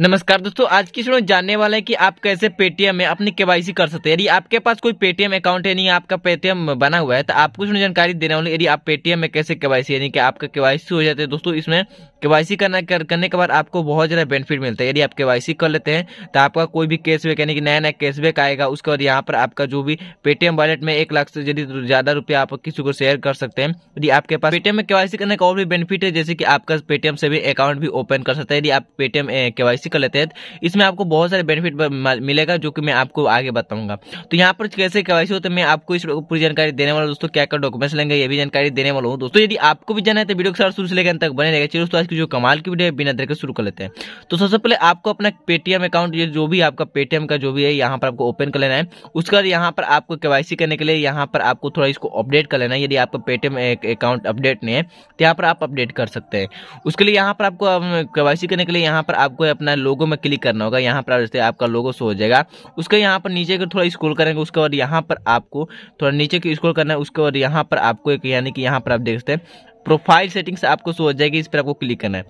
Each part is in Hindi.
नमस्कार दोस्तों आज की वीडियो जानने वाले हैं कि आप कैसे पेटीएम में अपनी केवाईसी कर सकते हैं यदि आपके पास कोई पेटीएम अकाउंट है नहीं आपका पेटीएम बना हुआ है तो आपको इसमें जानकारी देने वाली यदि आप पेटीएम में कैसे केवाईसी यानी कि आपका केवाईसी हो जाते हैं दोस्तों इसमें केवाईसी करना कर, करने के बाद आपको बहुत ज़्यादा बेनिफिट मिलता है यदि आप केवाईसी कर लेते हैं तो आपका कोई भी कैशबैक यानी कि नया नया कैशबैक आएगा उसके बाद यहाँ पर आपका जो भी पेटीएम वॉलेट में एक लाख से यदि ज़्यादा रुपया आप किसी को शेयर कर सकते हैं यदि आपके पास पेटीएम में केवासी करने का और भी बेनिफिट है जैसे कि आपका पेटीएम से भी अकाउंट भी ओपन कर सकते हैं यदि आप पेटीएम केवाईसी बेसिक कर लेते हैं इसमें आपको बहुत सारे बेनिफिट मिलेगा जो कि मैं आपको आगे बताऊंगा तो यहाँ पर कैसे के होते है मैं आपको इस पूरी जानकारी देने वाला दोस्तों क्या क्या डॉक्यूमेंट्स लेंगे ये भी जानकारी देने वाला हूँ दोस्तों यदि आपको भी जाना है तो वीडियो के साथ शुरू से लेकर अंत तक बने रहेगा चलिए दोस्तों आज की जो कमाल की वीडियो है बिना देखकर शुरू कर लेते हैं तो सबसे पहले आपको अपना पेटीएम अकाउंट जो भी आपका पेटीएम का जो भी है यहाँ पर आपको ओपन कर लेना है उसके बाद यहाँ पर आपको के करने के लिए यहाँ पर आपको थोड़ा इसको अपडेट कर लेना है यदि आपका पेटीएम अकाउंट अपडेट नहीं है तो यहाँ पर आप अपडेट कर सकते हैं उसके लिए यहाँ पर आपको के करने के लिए यहाँ पर आपको अपना लोगो में क्लिक करना होगा यहाँ पर आपका लोगो शो हो जाएगा उसके यहाँ पर नीचे को थोड़ा स्क्रोल करेंगे उसके बाद यहाँ पर आपको थोड़ा नीचे की स्क्रोल करना है उसके बाद यहाँ पर आपको एक यानी कि यहाँ पर आप देख सकते हैं प्रोफाइल सेटिंग्स आपको शो हो जाएगी इस पर आपको क्लिक करना है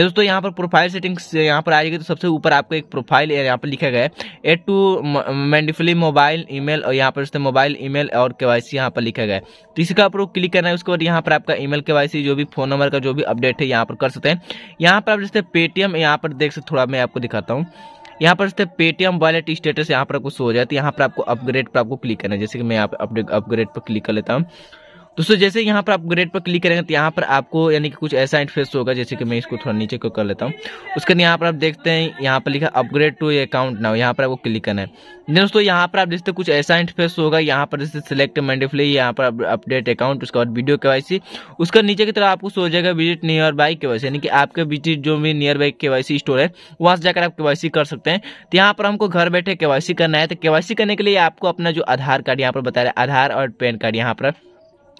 दोस्तों यहाँ पर प्रोफाइल सेटिंग्स यहाँ पर आ जाएगी तो सबसे ऊपर आपको एक प्रोफाइल यहाँ पर लिखा गया है एड टू मैंडिफुली मोबाइल ईमेल और यहाँ पर मोबाइल ईमेल और केवाईसी यहाँ पर लिखा गया है तो इसी का आपको क्लिक करना है उसके बाद यहाँ पर आपका वाई सी जो भी फोन नंबर का जो भी अपडेट है यहाँ पर कर सकते हैं यहाँ पर आप जैसे पेटीएम यहाँ पर देख सकते थोड़ा मैं आपको दिखाता हूँ यहाँ पर जैसे पेटीएम वॉलेट स्टेटस यहाँ पर आपको शो हो जाए तो यहाँ पर आपको अपग्रेड पर आपको क्लिक करना है जैसे कि मैं यहाँ पर अपग्रेड पर क्लिक कर लेता हूँ दोस्तों जैसे यहाँ पर आप ग्रेड पर क्लिक करेंगे तो यहाँ पर आपको यानी कि कुछ ऐसा इंटरफेस होगा जैसे कि मैं इसको थोड़ा नीचे को कर लेता हूँ उसके बाद यहाँ पर आप देखते हैं यहाँ पर लिखा अपग्रेड टू अकाउंट नाउ यहाँ पर आपको क्लिक करना है दोस्तों यहाँ पर आप जैसे कुछ ऐसा इंटरफेस होगा यहाँ पर जैसे सिलेक्ट मैंडेफली यहाँ पर अपडेट अकाउंट उसके बाद वीडियो के उसका नीचे की तरफ आपको सो जाएगा विजिट नियर बाई के यानी कि आपके विजिट जो भी नियर बाई के स्टोर है वहाँ से जाकर आप के कर सकते हैं तो यहाँ पर हमको घर बैठे के करना है तो के करने के लिए आपको अपना जो आधार कार्ड यहाँ पर बता रहे आधार और पैन कार्ड यहाँ पर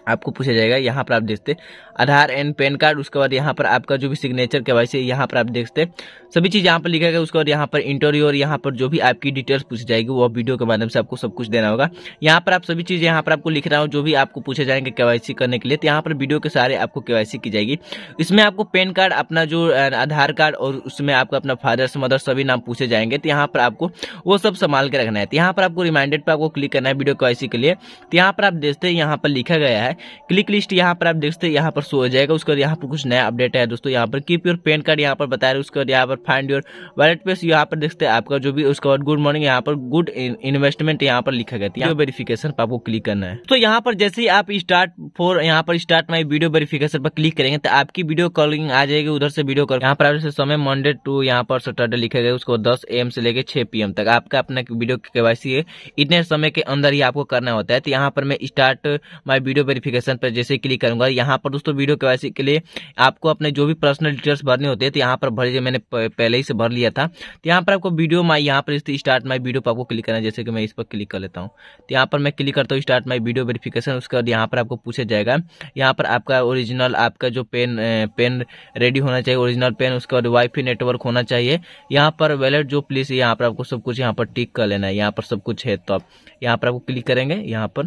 आपको पूछा जाएगा यहाँ पर आप देखते आधार एंड पैन कार्ड उसके बाद यहाँ पर आपका जो भी सिग्नेचर के वाई यहाँ पर आप देखते सभी चीज़ यहाँ पर लिखा गया उसके बाद यहाँ पर इंटरव्यू और यहाँ पर जो भी आपकी डिटेल्स पूछी जाएगी वो वीडियो के माध्यम से आपको सब कुछ देना होगा यहाँ पर आप सभी चीज़ यहाँ पर आपको लिख रहा हूँ जो भी आपको पूछे जाएंगे के करने के लिए तो यहाँ पर वीडियो के सारे आपको के की जाएगी इसमें आपको पेन कार्ड अपना जो आधार कार्ड और उसमें आपका अपना फादर्स मदर्स सभी नाम पूछे जाएंगे तो यहाँ पर आपको वो सब संभाल के रखना है तो यहाँ पर आपको रिमाइंडेड पर आपको क्लिक करना है वीडियो के के लिए तो यहाँ पर आप देखते हैं यहाँ पर लिखा गया है क्लिक लिस्ट यहाँ पर आप देख सकते हैं यहाँ पर शो हो जाएगा उसके बाद यहाँ पर कुछ नया अपडेट है दोस्तों यहाँ पर कीप योर पेन कार्ड यहाँ पर बता रहे उसके बाद यहाँ पर फाइंड योर वॉलेट पे यहाँ पर देखते हैं आपका जो भी उसके बाद गुड मॉर्निंग यहाँ पर गुड इन्वेस्टमेंट यहाँ पर लिखा गया था वेरिफिकेशन पर आपको क्लिक करना है तो यहाँ पर जैसे ही आप स्टार्ट फोर यहाँ पर स्टार्ट माई वीडियो वेरिफिकेशन पर क्लिक करेंगे तो आपकी वीडियो कॉलिंग आ जाएगी उधर से वीडियो कॉल यहाँ पर आप समय मंडे टू यहाँ पर सैटरडे लिखे गए उसको दस एम से लेकर छह पी तक आपका अपना वीडियो के वाई इतने समय के अंदर ही आपको करना होता है तो यहाँ पर मैं स्टार्ट माई वीडियो वेरिफिकेशन पर जैसे क्लिक करूंगा यहाँ पर दोस्तों वीडियो के के लिए आपको अपने जो भी पर्सनल डिटेल्स भरने होते हैं तो यहाँ पर भर मैंने पहले ही से भर लिया था तो यहाँ पर आपको वीडियो माई यहाँ पर स्टार्ट माई वीडियो पर आपको क्लिक करना है जैसे कि मैं इस पर क्लिक कर लेता हूँ तो यहाँ पर मैं क्लिक करता हूँ स्टार्ट माई वीडियो वेरिफिकेशन उसके बाद यहाँ पर आपको पूछा जाएगा यहाँ पर आपका ओरिजिनल आपका जो पेन पेन रेडी होना चाहिए ओरिजिनल पेन उसके बाद वाईफाई नेटवर्क होना चाहिए यहाँ पर वैलेट जो प्लीज यहाँ पर आपको सब कुछ यहाँ पर टिक कर लेना है यहाँ पर सब कुछ है तो आप यहाँ पर आपको क्लिक करेंगे यहाँ पर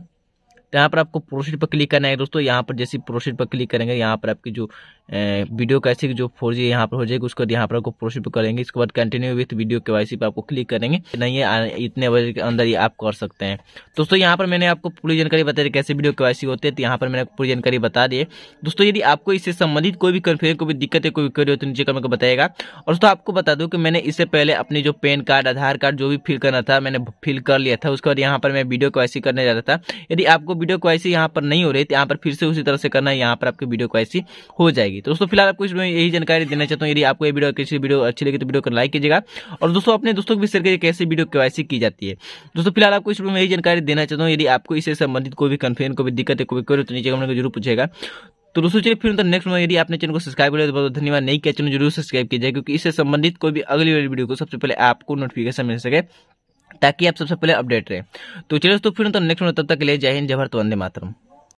तो यहाँ पर आपको प्रोसीड पर क्लिक करना है दोस्तों यहाँ पर जैसे प्रोसीड पर क्लिक करेंगे यहाँ पर आपकी जो वीडियो कैसे जो फोर जी यहाँ पर हो जाएगी उसके बाद यहाँ पर आपको प्रोसीड पर करेंगे इसके बाद continue with video K Y पर आपको क्लिक करेंगे नहीं है इतने बजे के अंदर ही आप कर सकते हैं दोस्तों यहाँ पर मैंने आपको पूरी जानकारी बता दी कैसे वीडियो के वाई होते हैं तो यहाँ पर मैंने पूरी जानकारी बता दी दोस्तों यदि आपको इससे संबंधित कोई भी कन्फ्यूजन कोई दिक्कत है कोई भी तो नीचे कमेंट को बताएगा और दोस्तों आपको बता दूँ कि मैंने इससे पहले अपनी जो पैन कार्ड आधार कार्ड जो भी फिल करना था मैंने फिल कर लिया था उसके बाद यहाँ पर मैं वीडियो को करने जा रहा था यदि आपको वीडियो क्वाइसी यहाँ पर नहीं हो रही थी यहाँ पर फिर से उसी तरह से करना है यहाँ पर आपकी वीडियो क्वाइसी हो जाएगी तो दोस्तों फिलहाल आपको इसमें यही जानकारी देना चाहता हूँ यदि आपको ये वीडियो किसी वीडियो अच्छी लगी तो वीडियो को लाइक कीजिएगा और दोस्तों अपने दोस्तों को भी शेयर कीजिए कैसे वीडियो क्वाइसी की जाती है दोस्तों फिलहाल आपको इसमें यही जानकारी देना चाहता हूँ यदि आपको इससे संबंधित कोई भी कन्फ्यूजन कोई दिक्कत है कोई करो तो नीचे हमने जरूर पूछेगा तो दोस्तों चलिए फिर तो नेक्स्ट में यदि आपने चैनल को सब्सक्राइब किया तो बहुत धन्यवाद नहीं किया चैनल जरूर सब्सक्राइब कीजिए क्योंकि इससे संबंधित कोई भी अगली वाली वीडियो को सबसे पहले आपको नोटिफिकेशन मिल सके ताकि आप सबसे पहले अपडेट रहे तो चलिए दोस्तों फिर तो नेक्स्ट तब तक के लिए जय हिंद जय वंदे मातरम